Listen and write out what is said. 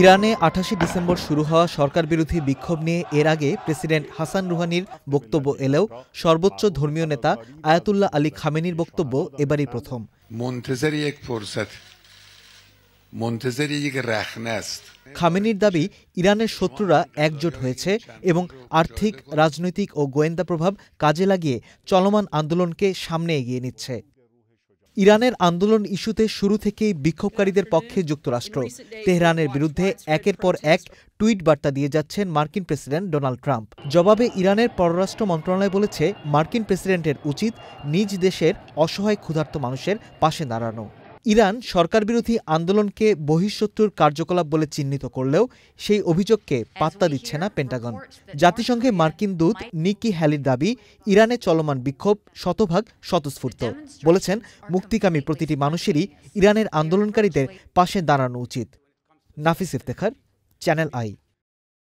ইরানে আঠাশে ডিসেম্বর শুরু হওয়া সরকার বিরোধী বিক্ষোভ নিয়ে এর আগে প্রেসিডেন্ট হাসান রুহানির বক্তব্য এলেও সর্বোচ্চ ধর্মীয় নেতা আয়াতুল্লাহ আলী খামেনির বক্তব্য এবারই প্রথম খামেনির দাবি ইরানের শত্রুরা একজোট হয়েছে এবং আর্থিক রাজনৈতিক ও গোয়েন্দা প্রভাব কাজে লাগিয়ে চলমান আন্দোলনকে সামনে এগিয়ে নিচ্ছে ইরানের আন্দোলন ইস্যুতে শুরু থেকেই বিক্ষোভকারীদের পক্ষে যুক্তরাষ্ট্র তেহরানের বিরুদ্ধে একের পর এক টুইট বার্তা দিয়ে যাচ্ছেন মার্কিন প্রেসিডেন্ট ডোনাল্ড ট্রাম্প জবাবে ইরানের পররাষ্ট্র মন্ত্রণালয় বলেছে মার্কিন প্রেসিডেন্টের উচিত নিজ দেশের অসহায় ক্ষুধার্ত মানুষের পাশে দাঁড়ানো ইরান সরকার বিরোধী আন্দোলনকে বহিঃশত্রুর কার্যকলাপ বলে চিহ্নিত করলেও সেই অভিযোগকে পাত্তা দিচ্ছে না পেন্টাগন জাতিসংঘে মার্কিন দূত নিকি হ্যালির দাবি ইরানে চলমান বিক্ষোভ শতভাগ স্বতঃস্ফূর্ত বলেছেন মুক্তিকামী প্রতিটি মানুষেরই ইরানের আন্দোলনকারীদের পাশে দাঁড়ানো উচিত নাফিস ইফতেখার চ্যানেল আই